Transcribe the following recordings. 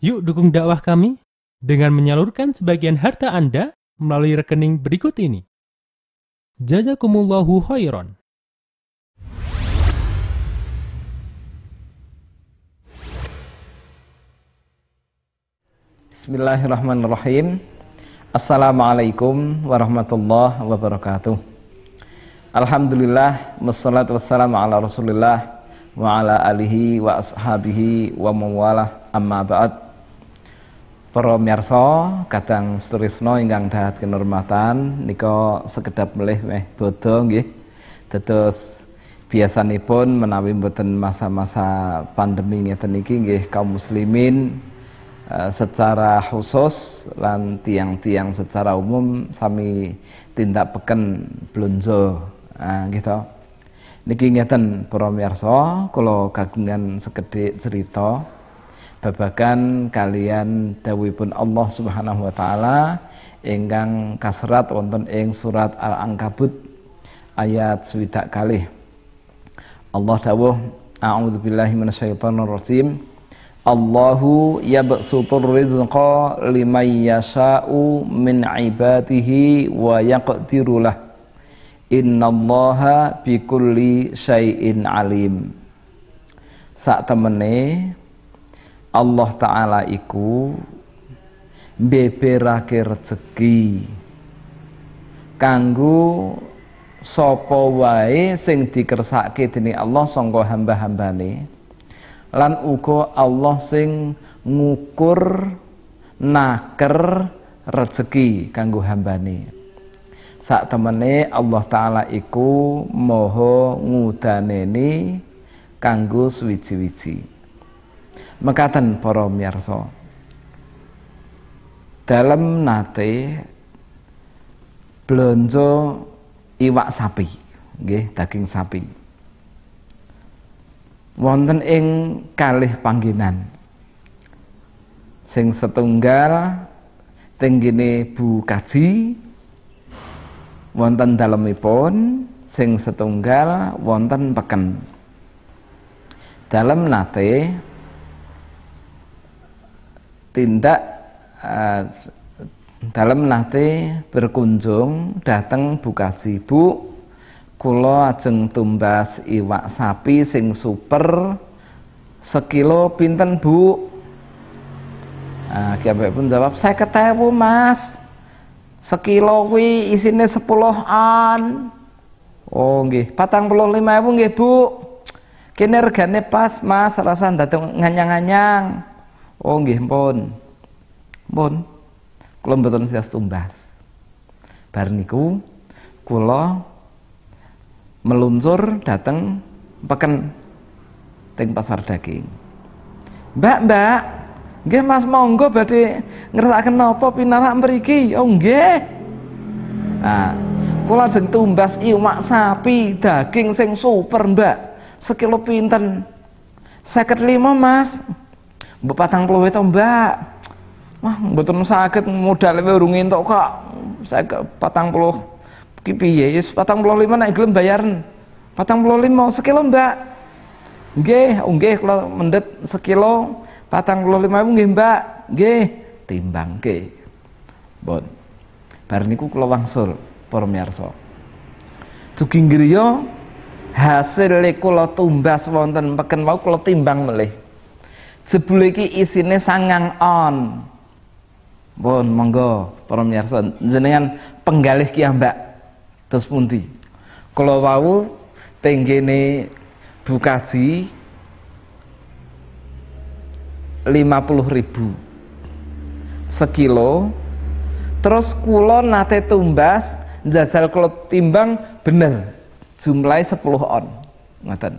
Yuk dukung dakwah kami dengan menyalurkan sebagian harta Anda melalui rekening berikut ini. Jazakumullahu khairan. Bismillahirrahmanirrahim. Assalamualaikum warahmatullahi wabarakatuh. Alhamdulillah, wassalatu wassalamu ala rasulillah wa ala alihi wa ashabihi wa mawalah amma ba'd. Para miyarsa kadang setrisno ingkang dahat kinurmatan niko sekedap melih meh bodho nggih. Dados biasanipun menawi mboten masa-masa pandemi ngeten iki nggih kaum muslimin eh, secara khusus lan tiang-tiang secara umum sami tindak peken blonjo uh, gitu. Niki ngeten para miyarsa kula kagungan sekedhik cerita babakan kalian dawipun Allah Subhanahu wa taala ingkang kasrat wonten ing surat Al-Ankabut ayat swidak kali Allah dawuh A'udzubillahi minasyaitonir rajim. Allahu yabsutur rizqa liman yasha'u min ibadihi wa yaqdiru lah. Innallaha bikulli syai'in alim. Sak temene Allah Ta'ala iku beberake rezeki kanggo sapa wae sing dikersake dening Allah sangka hamba-hambane lan uga Allah sing ngukur naker rezeki kanggo hambane sak temene Allah taala iku moho ngudaneni kanggo swiji-wiji mekaten para miarsa dalem nate blonjo iwak sapi nggih daging sapi wonten ing kalih panggenan sing setunggal tenggene Bu Kaji wonten dalemipun sing setunggal wonten peken dalem nate tindak uh, eh, dalam nanti berkunjung datang buka sibuk kulo ajeng tumbas iwak sapi sing super sekilo pinten bu nah, Kiai pun jawab saya ketemu mas sekilo wi isinya sepuluh an oh nggih patang puluh lima pun nggih bu kinerjanya pas mas rasa datang nganyang-nganyang Oh nggih pun. Pun kula mboten sias tumbas. Bar niku kula meluncur dateng peken teng pasar daging. Mbak, Mbak, nggih Mas monggo badhe ngrasakaken napa pinarak mriki? Oh nggih. Nah, kula jeng tumbas iwak sapi daging sing super, Mbak. Sekilo pinten? 55, Mas mbok patang puluh itu mbak mah betul sakit modal urung toh kok saya ke patang puluh kipi ya yes, patang puluh lima naik gelem bayaran patang puluh lima sekilo mbak Oke, oke, kalau mendet sekilo patang puluh lima nggih mbak oke, timbang ke bon bar niku kalau wangsul para tuking dugi yo hasil kalau tumbas wonten peken mau kalau timbang melih Jebule iki isine sangang on. Pun monggo para pemirsa jenengan penggalih ki mbak, terus pundi. Kula wau tenggene bukaji 50.000 sekilo terus kula nate tumbas jajal kula timbang bener jumlahnya 10 on ngoten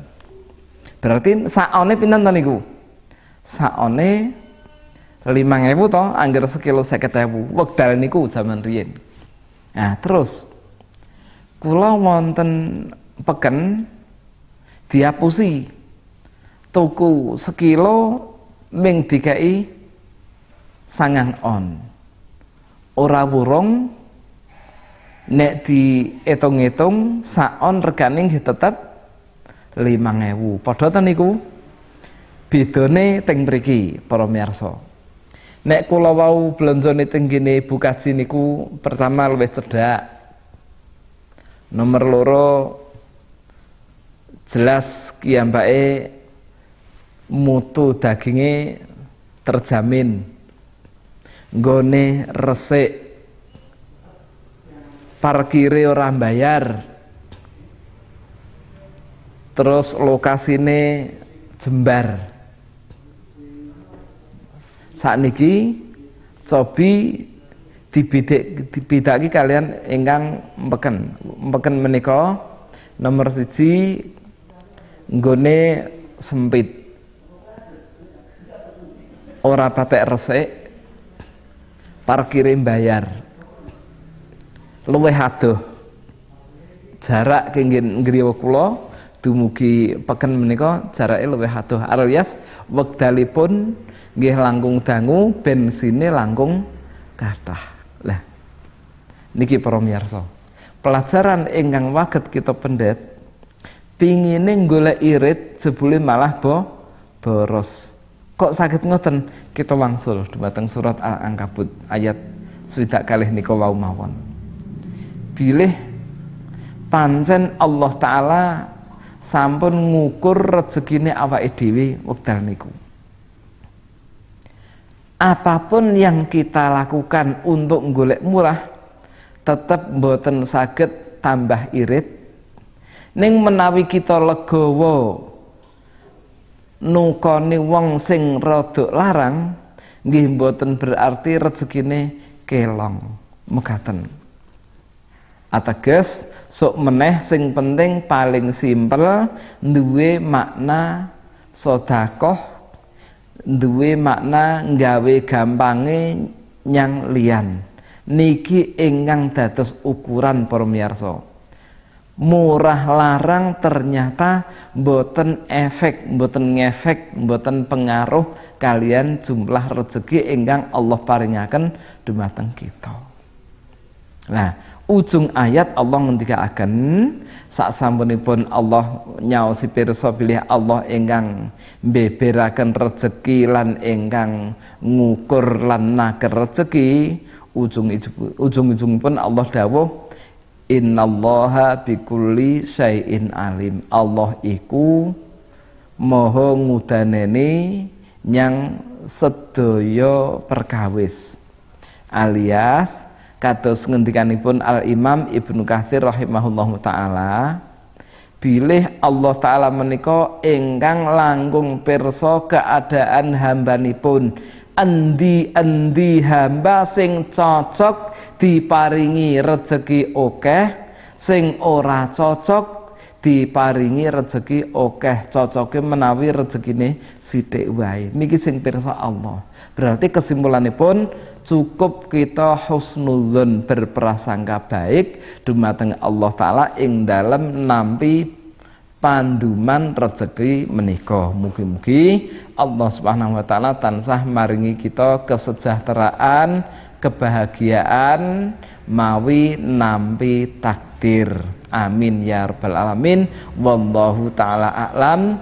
berarti one pinten to niku lima 5000 to angger sekilo 50000 wekdal niku zaman riyin. Nah, terus kula wonten peken diapusi tuku sekilo ming dikai sangang on ora burung nek etong-etong sak on reganing tetep lima padha ten niku bedone teng mriki para miyarsa nek kula wau blonjone teng gene bukaji niku pertama luwih cedhak nomor loro jelas kiyambake mutu daginge terjamin nggone resik parkire ora bayar terus lokasine jembar saat niki cobi dibidik dibidaki kalian ingkang mbeken mbeken menika nomor siji nggone sempit ora patek resik parkirin bayar luwih adoh jarak kenging griya kula dumugi peken menika jarake luwih adoh ariyas wekdalipun nggih langkung dangu bensine langkung kathah lah niki para miyarsa pelajaran ingkang waget kita pendet pingine golek irit jebule malah bo boros kok sakit ngoten kita wangsul dumateng surat Al-Ankabut ayat swidak kalih nika wau mawon bilih pancen Allah taala sampun ngukur rezekine awake dhewe wekdal niku. Apapun yang kita lakukan untuk ngulek murah tetap mboten sakit tambah irit ning menawi kita legowo nukoni wong sing rodok larang nggih mboten berarti rezekine kelong mekaten. Ateges sok meneh sing penting paling simpel duwe makna sodakoh duwe makna nggawe gampange nyang lian Niki ingkang dados ukuran para murah larang ternyata boten efek, boten ngefek, boten pengaruh kalian jumlah rezeki ingkang Allah paringaken dumateng kita. Nah, ujung ayat Allah ngendikaaken sak sampunipun Allah nyaosi pirsa pilih Allah ingkang beberakan rezeki lan ingkang ngukur lan naker rezeki ujung ujung ujung pun Allah dawuh innallaha bikulli syai'in alim Allah iku moho ngudaneni yang sedaya perkawis alias kados ngendikanipun Al Imam Ibnu Katsir rahimahullahu taala bilih Allah taala menika ingkang langkung pirsa keadaan hambanipun endi-endi hamba sing cocok diparingi rezeki okeh sing ora cocok diparingi rezeki okeh cocoke menawi rejekine sithik wae niki sing pirsa Allah berarti kesimpulannya pun cukup kita husnulun berprasangka baik dumateng Allah taala ing dalam nampi panduman rezeki menika. Mugi-mugi Allah Subhanahu wa taala tansah maringi kita kesejahteraan, kebahagiaan mawi nampi takdir. Amin ya rabbal alamin. Wallahu taala a'lam.